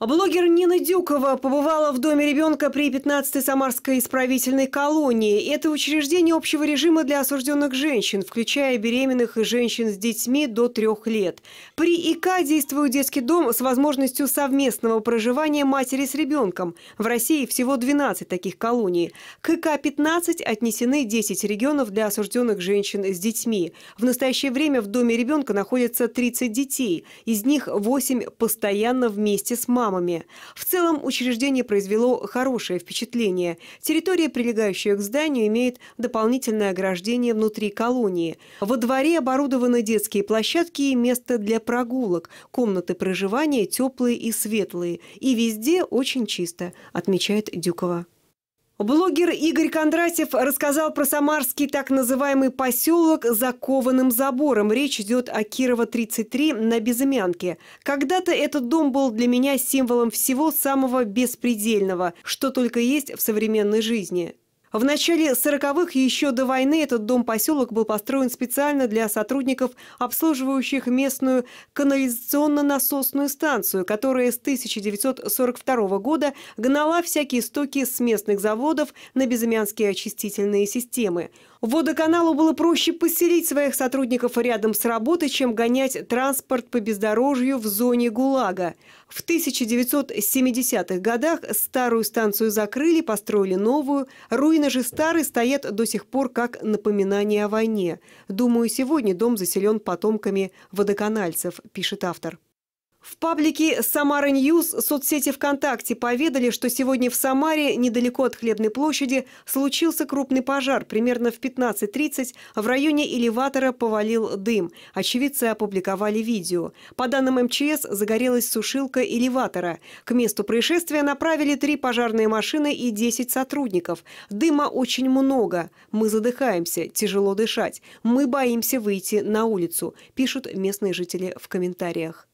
А блогер Нина Дюкова побывала в доме ребенка при 15-й Самарской исправительной колонии. Это учреждение общего режима для осужденных женщин, включая беременных и женщин с детьми до трех лет. При ИК действует детский дом с возможностью совместного проживания матери с ребенком. В России всего 12 таких колоний. К ИК-15 отнесены 10 регионов для осужденных женщин с детьми. В настоящее время в доме ребенка находятся 30 детей. Из них 8 постоянно вместе с матерью мамами. В целом учреждение произвело хорошее впечатление. Территория, прилегающая к зданию, имеет дополнительное ограждение внутри колонии. Во дворе оборудованы детские площадки и место для прогулок, комнаты проживания теплые и светлые. И везде очень чисто, отмечает Дюкова. Блогер Игорь Кондратьев рассказал про самарский так называемый поселок с закованным забором. Речь идет о Кирова-33 на Безымянке. Когда-то этот дом был для меня символом всего самого беспредельного, что только есть в современной жизни. В начале 40-х, еще до войны, этот дом-поселок был построен специально для сотрудников, обслуживающих местную канализационно-насосную станцию, которая с 1942 года гнала всякие стоки с местных заводов на безымянские очистительные системы. Водоканалу было проще поселить своих сотрудников рядом с работой, чем гонять транспорт по бездорожью в зоне ГУЛАГа. В 1970-х годах старую станцию закрыли, построили новую. Руины же старые стоят до сих пор как напоминание о войне. Думаю, сегодня дом заселен потомками водоканальцев, пишет автор. В паблике «Самара Ньюс» соцсети ВКонтакте поведали, что сегодня в Самаре, недалеко от Хлебной площади, случился крупный пожар. Примерно в 15.30 в районе элеватора повалил дым. Очевидцы опубликовали видео. По данным МЧС, загорелась сушилка элеватора. К месту происшествия направили три пожарные машины и 10 сотрудников. Дыма очень много. Мы задыхаемся, тяжело дышать. Мы боимся выйти на улицу, пишут местные жители в комментариях.